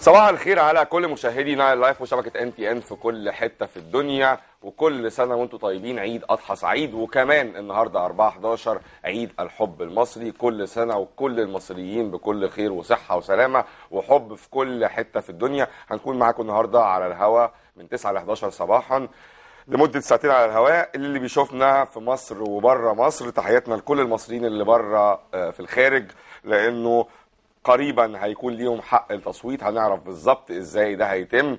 صباح الخير على كل مشاهدي نايل اللايف وشبكه ان تي ان في كل حته في الدنيا وكل سنه وانتم طيبين عيد اضحى سعيد وكمان النهارده 4 11 عيد الحب المصري كل سنه وكل المصريين بكل خير وصحه وسلامه وحب في كل حته في الدنيا هنكون معاكم النهارده على الهواء من 9 ل 11 صباحا لمده ساعتين على الهواء اللي بيشوفنا في مصر وبره مصر تحياتنا لكل المصريين اللي بره آه، في الخارج لانه قريبا هيكون ليهم حق التصويت هنعرف بالظبط ازاي ده هيتم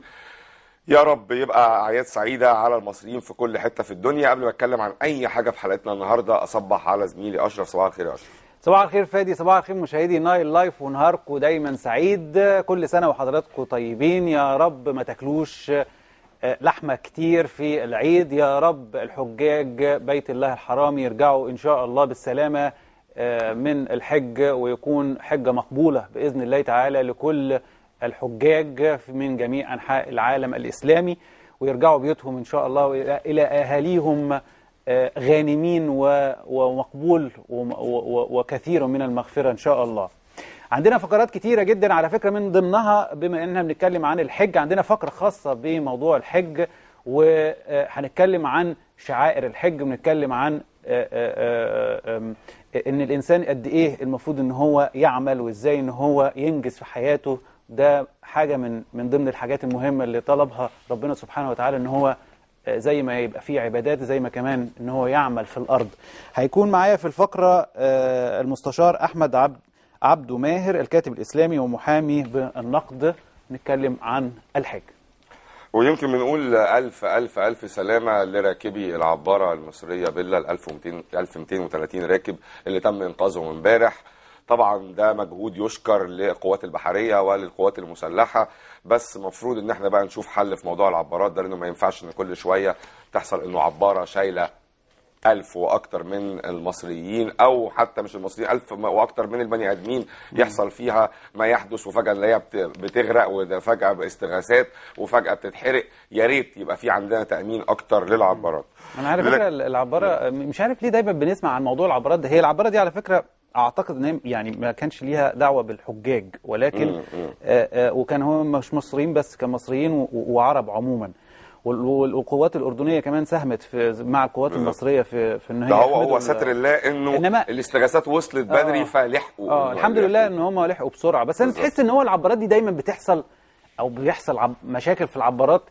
يا رب يبقى اعياد سعيده على المصريين في كل حته في الدنيا قبل ما اتكلم عن اي حاجه في حلقتنا النهارده اصبح على زميلي اشرف صباح الخير يا اشرف صباح الخير فادي صباح الخير مشاهدي نايل لايف ونهاركم دايما سعيد كل سنه وحضراتكم طيبين يا رب ما تاكلوش آه، لحمه كتير في العيد يا رب الحجاج بيت الله الحرام يرجعوا ان شاء الله بالسلامه آه، من الحج ويكون حجة مقبولة بإذن الله تعالى لكل الحجاج من جميع أنحاء العالم الإسلامي ويرجعوا بيوتهم إن شاء الله إلى أهاليهم آه، غانمين ومقبول وكثير من المغفرة إن شاء الله عندنا فقرات كتيرة جدا على فكرة من ضمنها بما أننا بنتكلم عن الحج عندنا فقرة خاصة بموضوع الحج وهنتكلم عن شعائر الحج ونتكلم عن آه، ان الانسان قد ايه المفروض ان هو يعمل وازاي ان هو ينجز في حياته ده حاجه من من ضمن الحاجات المهمه اللي طلبها ربنا سبحانه وتعالى ان هو آه، زي ما يبقى في عبادات زي ما كمان ان هو يعمل في الارض هيكون معايا في الفقره آه، المستشار احمد عبد عبده ماهر الكاتب الاسلامي ومحامي بالنقد نتكلم عن الحج ويمكن بنقول ألف ألف ألف سلامة لراكبي العبارة المصرية بيلا ال 1230 راكب اللي تم إنقاذهم امبارح طبعا ده مجهود يشكر للقوات البحريه وللقوات المسلحه بس المفروض ان احنا بقى نشوف حل في موضوع العبارات ده لانه ما ينفعش ان كل شويه تحصل انه عباره شايله ألف وأكتر من المصريين أو حتى مش المصريين ألف وأكتر من البني آدمين يحصل فيها ما يحدث وفجأة هي بتغرق وفجأة باستغاثات وفجأة بتتحرق يا ريت يبقى في عندنا تأمين أكتر للعبارات أنا على فكرة العبارة مش عارف ليه دايما بنسمع عن موضوع العبارات هي العبارة دي على فكرة اعتقد ان يعني ما كانش ليها دعوه بالحجاج ولكن آآ آآ آه، آه، وكان هم مش مصريين بس كمصريين وعرب عموما والقوات الاردنيه كمان ساهمت في مع القوات المصريه في في ان هي ده هو هو ستر الله انه إنما الاستغاثات وصلت آه. بدري آه فلحقوا اه الحمد لله ان هم لحقوا بسرعه بس انا تحس ان هو العبارات دي دايما بتحصل او بيحصل مشاكل في العبارات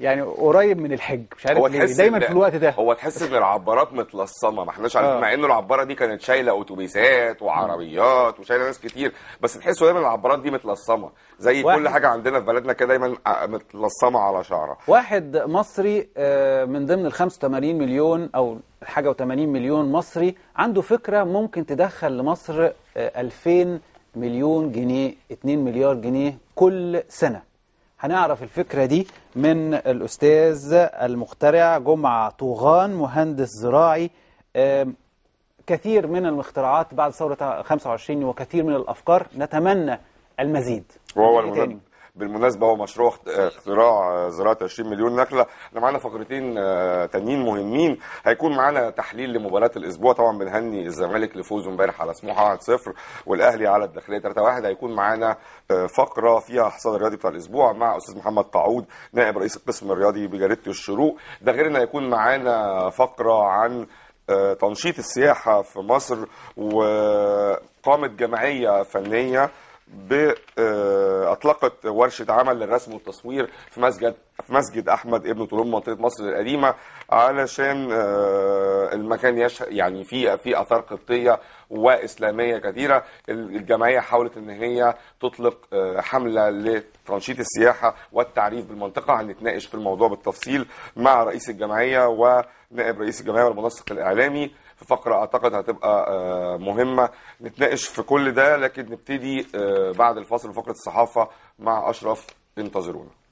يعني قريب من الحج مش عارف هو ليه دايما في الوقت ده هو تحس ان العبارات متلصمه ما احناش عارفين آه. مع ان العباره دي كانت شايله اتوبيسات وعربيات وشايله ناس كتير بس تحسوا دايما العبارات دي متلصمه زي واحد. كل حاجه عندنا في بلدنا كده دايما آه، متلصمه على شعره واحد مصري آه، من ضمن ال 85 مليون او حاجه و80 مليون مصري عنده فكره ممكن تدخل لمصر 2000 آه، مليون جنيه 2 مليار جنيه كل سنه هنعرف الفكرة دي من الأستاذ المخترع جمعة طوغان مهندس زراعي كثير من المخترعات بعد ثورة 25 وكثير من الأفكار نتمنى المزيد وهو إيه المهندس بالمناسبه هو مشروع اختراع زراعه 20 مليون نخله احنا معانا فقرتين آه، تانيين مهمين هيكون معانا تحليل لمباراه الاسبوع طبعا بنهني الزمالك لفوزه امبارح على سموحه 1-0 والاهلي على الداخليه 3-1 هيكون معانا آه، فقره فيها حصاد الرياضي بتاع الاسبوع مع استاذ محمد طاعود نائب رئيس القسم الرياضي بجريده الشروق ده غير ان هيكون معانا فقره عن آه، تنشيط السياحه في مصر وقامت جمعيه فنيه آه، اطلقت ورشه عمل للرسم والتصوير في مسجد في مسجد احمد ابن طولون منطقه مصر القديمه علشان آه، المكان يشهد يعني فيه في اثار قبطيه واسلاميه كثيره الجمعيه حاولت ان هي تطلق آه، حمله لتنشيط السياحه والتعريف بالمنطقه هنتناقش في الموضوع بالتفصيل مع رئيس الجمعيه ونائب رئيس الجمعيه والمنسق الاعلامي في فقره اعتقد هتبقى آه، مهمه نتناقش في كل ده لكن نبتدي آه، بعد الفاصل فقره الصحافه مع اشرف انتظرونا